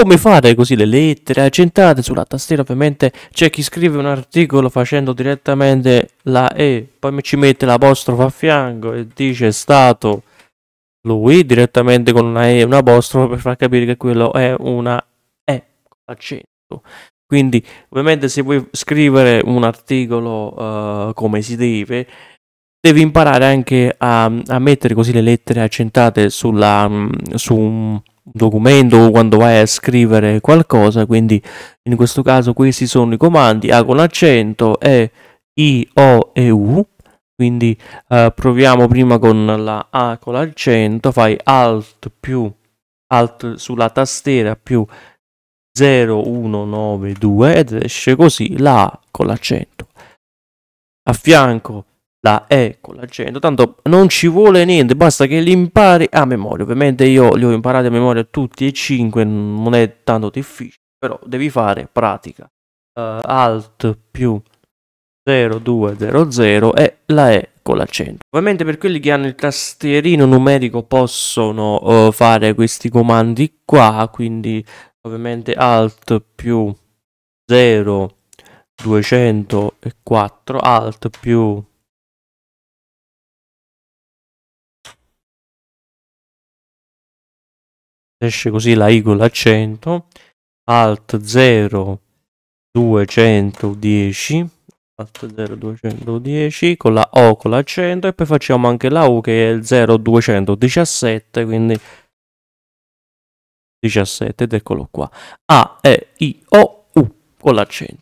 Come fate così le lettere? Accentate sulla tastiera ovviamente c'è chi scrive un articolo facendo direttamente la E, poi ci mette l'apostrofo a fianco e dice è stato lui direttamente con una E e un apostrofo per far capire che quello è una E accento. Quindi ovviamente se vuoi scrivere un articolo uh, come si deve, devi imparare anche a, a, mettere così le lettere accentate sulla, mm, su, documento o quando vai a scrivere qualcosa quindi in questo caso questi sono i comandi A con accento e I, O e U quindi eh, proviamo prima con la A con l'accento fai Alt più Alt sulla tastiera più 0192 ed esce così la A con l'accento a fianco la E con l'accento, tanto non ci vuole niente, basta che li impari a memoria. Ovviamente io li ho imparati a memoria tutti e cinque, non è tanto difficile, però devi fare pratica. Uh, alt più 0200 e la E con l'accento. Ovviamente per quelli che hanno il tastierino numerico possono uh, fare questi comandi qua, quindi ovviamente alt più 0204 alt più esce così la Eagle a 100, Alt 0 210, Alt 0 210 con la O con la 100 e poi facciamo anche la U che è il 0 217, quindi 17 ed eccolo qua. A, E, I, O, U con l'accento.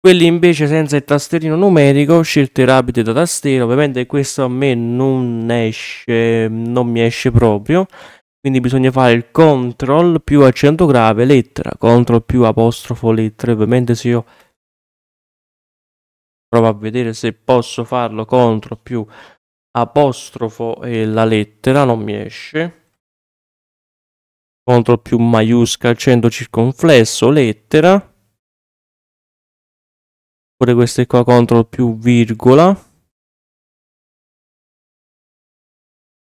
Quelli invece senza il tasterino numerico, scelte rapide da tastiera, ovviamente questo a me non esce, non mi esce proprio. Quindi bisogna fare il CTRL più accento grave lettera, CTRL più apostrofo lettera. Ovviamente se io provo a vedere se posso farlo CTRL più apostrofo e la lettera, non mi esce. CTRL più maiusca, accento circonflesso, lettera. oppure queste qua CTRL più virgola.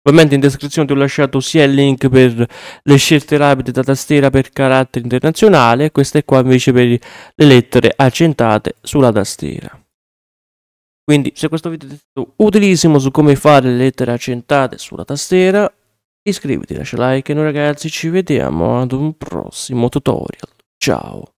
Ovviamente in descrizione ti ho lasciato sia il link per le scelte rapide da tastiera per carattere internazionale, queste qua invece per le lettere accentate sulla tastiera. Quindi se questo video ti è stato utilissimo su come fare le lettere accentate sulla tastiera, iscriviti, lascia like e noi ragazzi ci vediamo ad un prossimo tutorial. Ciao!